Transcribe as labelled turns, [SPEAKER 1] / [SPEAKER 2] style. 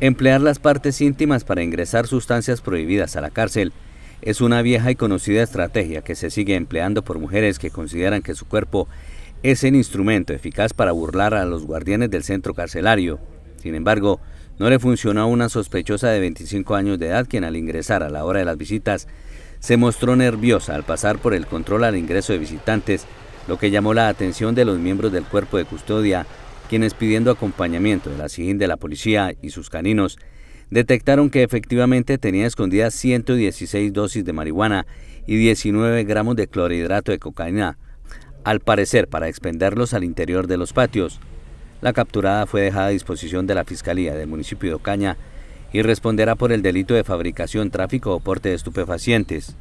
[SPEAKER 1] Emplear las partes íntimas para ingresar sustancias prohibidas a la cárcel es una vieja y conocida estrategia que se sigue empleando por mujeres que consideran que su cuerpo es el instrumento eficaz para burlar a los guardianes del centro carcelario. Sin embargo, no le funcionó a una sospechosa de 25 años de edad quien al ingresar a la hora de las visitas se mostró nerviosa al pasar por el control al ingreso de visitantes, lo que llamó la atención de los miembros del cuerpo de custodia quienes pidiendo acompañamiento de la SIGIN de la policía y sus caninos, detectaron que efectivamente tenía escondidas 116 dosis de marihuana y 19 gramos de clorhidrato de cocaína, al parecer para expenderlos al interior de los patios. La capturada fue dejada a disposición de la Fiscalía del municipio de Ocaña y responderá por el delito de fabricación, tráfico o porte de estupefacientes.